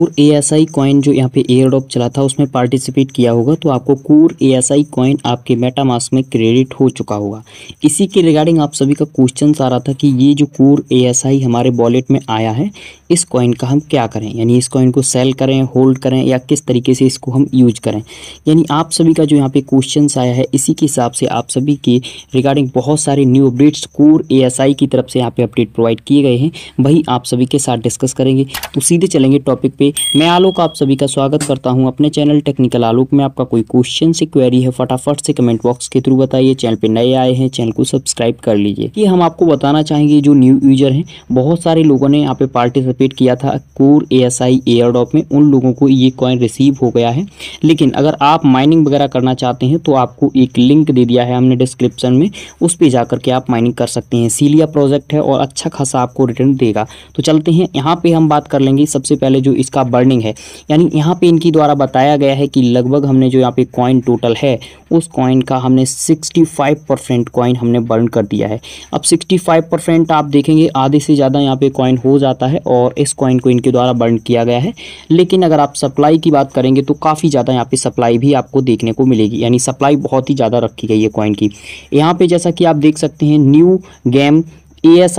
कूर A S I coin जो यहाँ पे एयर ड्रॉप चला था उसमें पार्टिसिपेट किया होगा तो आपको core A S I coin आपके मेटामास्क में क्रेडिट हो चुका होगा इसी के रिगार्डिंग आप सभी का क्वेश्चन आ रहा था कि ये जो कूर ए एस आई हमारे वॉलेट में आया है इस कॉइन का हम क्या करें यानी इस कॉइन को सेल करें होल्ड करें या किस तरीके से इसको हम यूज करें यानी आप सभी का जो यहाँ पे क्वेश्चन आया है इसी के हिसाब से आप सभी के रिगार्डिंग बहुत सारे न्यू अपडेट्स कोर एएसआई की तरफ से यहाँ पे अपडेट प्रोवाइड किए गए हैं वही आप सभी के साथ डिस्कस करेंगे तो सीधे चलेंगे टॉपिक पे मैं आलोक आप सभी का स्वागत करता हूँ अपने चैनल टेक्निकल आलोक में आपका कोई क्वेश्चन से क्वेरी है फटाफट से कमेंट बॉक्स के थ्रू बताइए चैनल पर नए आए हैं चैनल को सब्सक्राइब कर लीजिए ये हम आपको बताना चाहेंगे जो न्यू यूजर हैं बहुत सारे लोगों ने यहाँ पे पार्टिसिपेट पार्टिसिपेट किया था core A S I airdrop में उन लोगों को ये कॉइन रिसीव हो गया है लेकिन अगर आप माइनिंग वगैरह करना चाहते हैं तो आपको एक लिंक दे दिया है हमने डिस्क्रिप्शन में उस पर जा करके आप माइनिंग कर सकते हैं सीलिया प्रोजेक्ट है और अच्छा खासा आपको रिटर्न देगा तो चलते हैं यहाँ पर हम बात कर लेंगे सबसे पहले जो इसका बर्निंग है यानी यहाँ पर इनकी द्वारा बताया गया है कि लगभग हमने जो यहाँ पे कॉइन टोटल है उस कॉइन का हमने 65 परसेंट कॉइन हमने बर्न कर दिया है अब 65 परसेंट आप देखेंगे आधे से ज़्यादा यहाँ पे कॉइन हो जाता है और इस कॉइन को इनके द्वारा बर्न किया गया है लेकिन अगर आप सप्लाई की बात करेंगे तो काफ़ी ज़्यादा यहाँ पे सप्लाई भी आपको देखने को मिलेगी यानी सप्लाई बहुत ही ज़्यादा रखी गई है कॉइन की यहाँ पर जैसा कि आप देख सकते हैं new game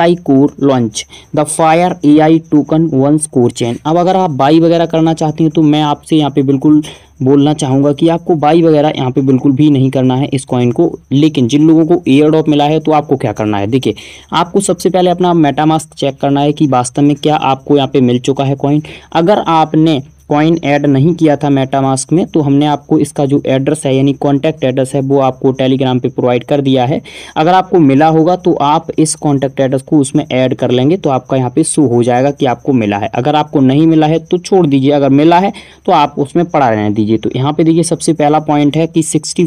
I core launch the fire I token once core chain अब अगर आप बाई वगैरह करना चाहते हैं तो मैं आपसे यहाँ पे बिल्कुल बोलना चाहूँगा कि आपको बाई वगैरह यहाँ पे बिल्कुल भी नहीं करना है इस कॉइन को लेकिन जिन लोगों को एयर ड्रॉप मिला है तो आपको क्या करना है देखिए आपको सबसे पहले अपना मेटामास्क चेक करना है कि वास्तव में क्या आपको यहाँ पे मिल चुका है कॉइन अगर आपने कॉइन ऐड नहीं किया था मेटामास्क में तो हमने आपको इसका जो एड्रेस है यानी कॉन्टैक्ट एड्रेस है वो आपको टेलीग्राम पे प्रोवाइड कर दिया है अगर आपको मिला होगा तो आप इस कॉन्टैक्ट एड्रेस को उसमें ऐड कर लेंगे तो आपका यहाँ पे शो हो जाएगा कि आपको मिला है अगर आपको नहीं मिला है तो छोड़ दीजिए अगर मिला है तो आप उसमें पड़ा रहने दीजिए तो यहाँ पर देखिए सबसे पहला पॉइंट है कि सिक्सटी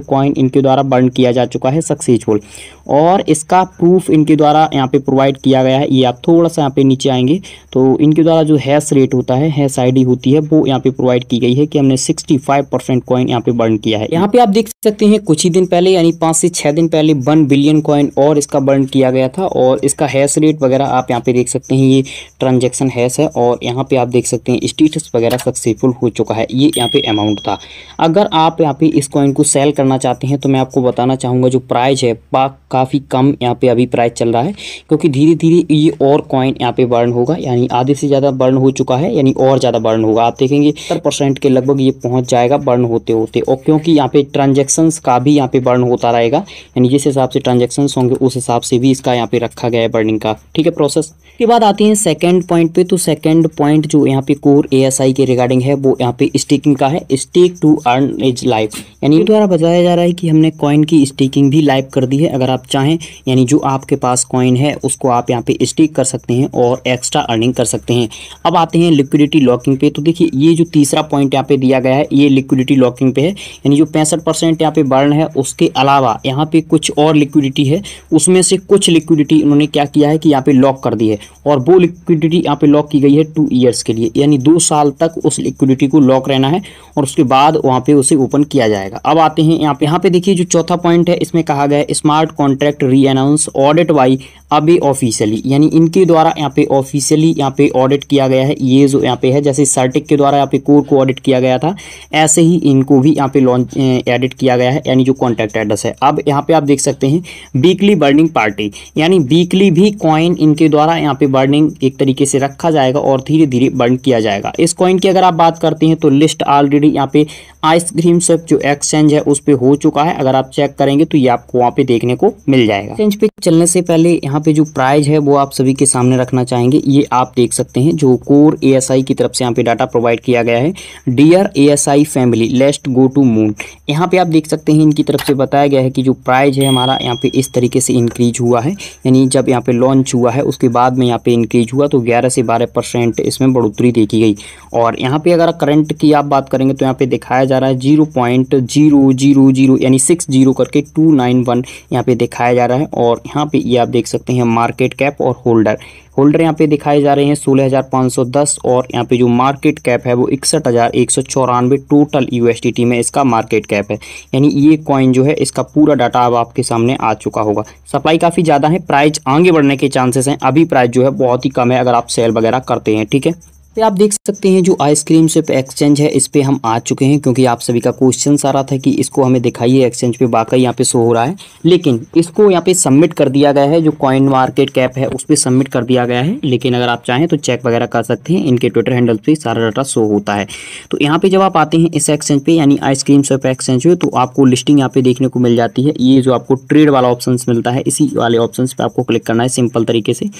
कॉइन इनके द्वारा बर्न किया जा चुका है सक्सेसफुल और इसका प्रूफ इनके द्वारा यहाँ पर प्रोवाइड किया गया है ये आप थोड़ा सा यहाँ पे नीचे आएंगे तो इनके द्वारा जो हैश रेट होता है साइड आईडी होती है वो यहाँ पे प्रोवाइड की गई है कि हमने 65 परसेंट कॉइन यहाँ पे बर्न किया है यहाँ पे आप देख सकते हैं कुछ ही दिन पहले यानी पांच से छह दिन पहले वन बिलियन कॉइन और इसका बर्न किया गया था और इसका हैश रेट वगैरह आप यहाँ पे देख सकते हैं ये ट्रांजेक्शन हैश है और यहाँ पे आप देख सकते हैं स्टेटस वगैरह सक्सेसफुल हो चुका है ये यहाँ पे अमाउंट था अगर आप यहाँ पे इस कॉइन को सेल करना चाहते हैं तो मैं आपको बताना चाहूंगा जो प्राइज है काफ़ी कम यहाँ पे अभी प्राइस चल रहा है क्योंकि धीरे धीरे ये और कॉइन यहाँ पे बर्न होगा यानी आधे से ज़्यादा बर्न हो चुका है यानी और ज़्यादा बर्न होगा आप देखेंगे सत्तर परसेंट के लगभग ये पहुंच जाएगा बर्न होते होते और क्योंकि यहाँ पे ट्रांजेक्शन्स का भी यहाँ पे बर्न होता रहेगा यानी जिस हिसाब से ट्रांजेक्शन होंगे उस हिसाब से भी इसका यहाँ पे रखा गया है बर्निंग का ठीक है प्रोसेस के बाद आते हैं सेकेंड पॉइंट पे तो सेकेंड पॉइंट जो यहाँ पे कोर ए के रिगार्डिंग है वो यहाँ पे स्टेकिंग का है stake to earn is life यानी द्वारा बताया जा रहा है कि हमने कॉइन की स्टेकिंग भी लाइव कर दी है अगर आप चाहें यानी जो आपके पास कॉइन है उसको आप यहाँ पे स्टेक कर सकते हैं और एक्स्ट्रा अर्निंग कर सकते हैं अब आते हैं लिक्विडिटी लॉकिंग लॉकिंग पे तो देखिए ये जो तीसरा पॉइंट यहाँ पे दिया गया है ये लिक्विडिटी लॉकिंग पे है यानी जो पैंसठ परसेंट यहाँ पे बर्न है उसके अलावा यहाँ पे कुछ और लिक्विडिटी है उसमें से कुछ लिक्विडिटी उन्होंने क्या किया है कि यहाँ पे लॉक कर दी है और वो लिक्विडिटी यहाँ पे लॉक की गई है टू ईयर्स के लिए यानी दो साल तक उस लिक्विडिटी को लॉक रहना है और उसके बाद वहाँ पे उसे ओपन किया जाएगा अब आते हैं यहाँ पे यहाँ पे देखिए जो चौथा पॉइंट है इसमें कहा गया smart contract re announce audit by अबे ऑफिशियली यानी इनके द्वारा यहाँ पे ऑफिशियली यहाँ पे ऑडिट किया गया है ये जो यहाँ पे है जैसे जैसे सर्टिक के द्वारा यहाँ पे कोर को ऑडिट किया गया था ऐसे ही इनको भी यहाँ पे लॉन्च एडिट किया गया है यानी जो कॉन्टैक्ट एड्रेस है अब यहाँ पे आप देख सकते हैं वीकली बर्निंग पार्टी यानी वीकली भी कॉइन इनके द्वारा यहाँ पे बर्निंग एक तरीके से रखा जाएगा और धीरे धीरे बर्न किया जाएगा इस कॉइन की अगर आप बात करते हैं तो लिस्ट ऑलरेडी यहाँ पे आइसक्रीम सब जो एक्सचेंज है उस पर हो चुका है अगर आप चेक करेंगे तो ये आपको वहाँ पे देखने को मिल जाएगा एक्सचेंज पे चलने से पहले यहाँ पे जो प्राइज है वो आप सभी के सामने रखना चाहेंगे ये आप देख सकते हैं जो कोर ए की तरफ से यहाँ पे डाटा प्रोवाइड किया गया है डियर ए फैमिली लेस्ट गो टू मून यहाँ पे आप देख सकते हैं इनकी तरफ से बताया गया है कि जो प्राइज है हमारा यहाँ पे इस तरीके से इंक्रीज हुआ है यानी जब यहाँ पे लॉन्च हुआ है उसके बाद में यहाँ पे इंक्रीज हुआ तो ग्यारह से बारह इसमें बढ़ोतरी देखी गई और यहाँ पे अगर करंट की आप बात करेंगे तो यहाँ पे दिखाया जा रहा है zero point zero zero zero यानी सिक्स जीरो करके टू नाइन वन यहाँ पे दिखाया जा रहा है और यहाँ पे ये आप देख सकते हैं मार्केट कैप और होल्डर होल्डर यहाँ पे दिखाए जा रहे हैं सोलह हज़ार पाँच सौ दस और यहाँ पे जो मार्केट कैप है वो इकसठ हज़ार एक सौ चौरानवे टोटल यूएसडीटी में इसका मार्केट कैप है यानी ये कॉइन जो है इसका पूरा डाटा अब आपके सामने आ चुका होगा सप्लाई काफ़ी ज़्यादा है प्राइस आगे बढ़ने के चांसेस हैं अभी प्राइस जो है बहुत ही कम है अगर आप सेल वगैरह करते हैं ठीक है पे आप देख सकते हैं जो आइसक्रीम से एक्सचेंज है इस पर हम आ चुके हैं क्योंकि आप सभी का क्वेश्चन आ रहा था कि इसको हमें दिखाइए एक्सचेंज पे वाकई यहाँ पे शो हो रहा है लेकिन इसको यहाँ पे सबमिट कर दिया गया है जो कॉइन मार्केट कैप है उस पर सबमिट कर दिया गया है लेकिन अगर आप चाहें तो चेक वगैरह कर सकते हैं इनके ट्विटर हैंडल पर सारा डाटा शो होता है तो यहाँ पर जब आप आते हैं इस एक्सचेंज पर यानी आइसक्रीम से एक्सचेंज पे तो आपको लिस्टिंग यहाँ पे देखने को मिल जाती है ये जो आपको ट्रेड वाला ऑप्शन मिलता है इसी वाले ऑप्शन पर आपको क्लिक करना है सिंपल तरीके से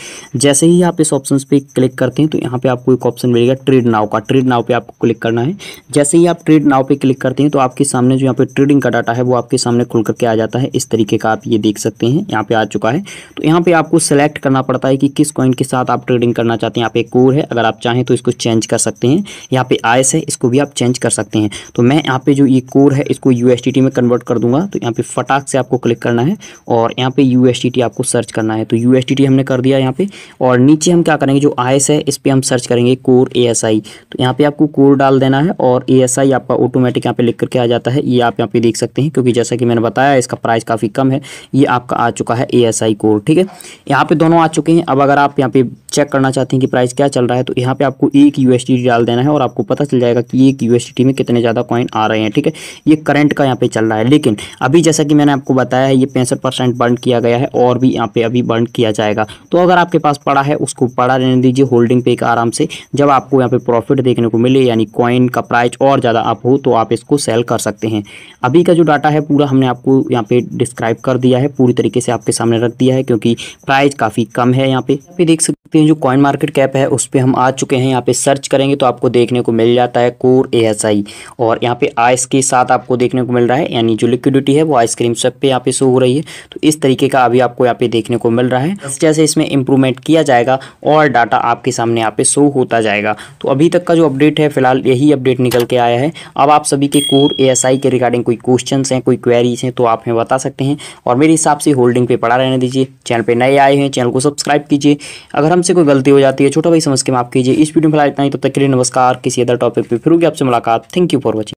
जैसे ही आप इस ऑप्शन पर क्लिक करते हैं तो यहाँ पर आपको एक ऑप्शन ऑप्शन मिलेगा ट्रेड नाव का ट्रेड नाव पे आपको क्लिक करना है जैसे ही आप ट्रेड नाव पे क्लिक करते हैं तो आपके सामने जो यहाँ पे ट्रेडिंग का डाटा है वो आपके सामने खुल करके आ जाता है इस तरीके का आप ये देख सकते हैं यहाँ पे आ चुका है तो यहाँ पे आपको सेलेक्ट करना पड़ता है कि किस कॉइन के साथ आप ट्रेडिंग करना चाहते हैं यहाँ पे कोर है अगर आप चाहें तो इसको चेंज कर सकते हैं यहाँ पे आयस है इसको भी आप चेंज कर सकते हैं तो मैं यहाँ पे जो ये कोर है इसको यू में कन्वर्ट कर दूंगा तो यहाँ पे फटाक से आपको क्लिक करना है और यहाँ पे यू आपको सर्च करना है तो यू हमने कर दिया यहाँ पे और नीचे हम क्या करेंगे जो आयस है इस पर हम सर्च करेंगे core core A S I तो यहाँ पे आपको कोर डाल देना है और ए एस आई आपका ऑटोमेटिक यहाँ पे लिख करके आ जाता है ये आप यहाँ पे देख सकते हैं क्योंकि जैसा कि मैंने बताया इसका प्राइस काफ़ी कम है ये आपका आ चुका है ए एस आई कोर ठीक है यहाँ पे दोनों आ चुके हैं अब अगर आप यहाँ पे चेक करना चाहते हैं कि प्राइस क्या चल रहा है तो यहाँ पे आपको एक यूएसडी डाल देना है और आपको पता चल जाएगा कि एक यूएसडी में कितने ज़्यादा कॉइन आ रहे हैं ठीक है ये करंट का यहाँ पे चल रहा है लेकिन अभी जैसा कि मैंने आपको बताया है ये पैंसठ परसेंट बर्न किया गया है और भी यहाँ पे अभी बर्न किया जाएगा तो अगर आपके पास पड़ा है उसको पड़ा रहने दीजिए होल्डिंग पे एक आराम से जब आपको यहाँ पे प्रॉफिट देखने को मिले यानी कॉइन का प्राइस और ज़्यादा आप हो तो आप इसको सेल कर सकते हैं अभी का जो डाटा है पूरा हमने आपको यहाँ पे डिस्क्राइब कर दिया है पूरी तरीके से आपके सामने रख दिया है क्योंकि प्राइस काफ़ी कम है यहाँ पे देख सकते हैं हैं जो कॉइन मार्केट कैप है उस पर हम आ चुके हैं यहाँ पे सर्च करेंगे तो आपको देखने को मिल जाता है कोर एएसआई और यहाँ पे आइस के साथ आपको देखने को मिल रहा है यानी जो लिक्विडिटी है वो आइसक्रीम सब पे यहाँ पे शो हो रही है तो इस तरीके का अभी आपको यहाँ पे देखने को मिल रहा है जैसे इसमें इंप्रूवमेंट किया जाएगा और डाटा आपके सामने यहाँ पे शो होता जाएगा तो अभी तक का जो अपडेट है फिलहाल यही अपडेट निकल के आया है अब आप सभी के कोर एएसआई के रिगार्डिंग कोई क्वेश्चन हैं कोई क्वेरीज हैं तो आप हमें बता सकते हैं और मेरे हिसाब से होल्डिंग पे पड़ा रहने दीजिए चैनल पे नए आए हैं चैनल को सब्सक्राइब कीजिए अगर हमसे कोई गलती हो जाती है छोटा भाई समझ के माफ कीजिए इस वीडियो में फिलहाल इतना ही तब तो तक के लिए नमस्कार किसी अदर टॉपिक पर फिर होगी आपसे मुलाकात थैंक यू फॉर वॉचिंग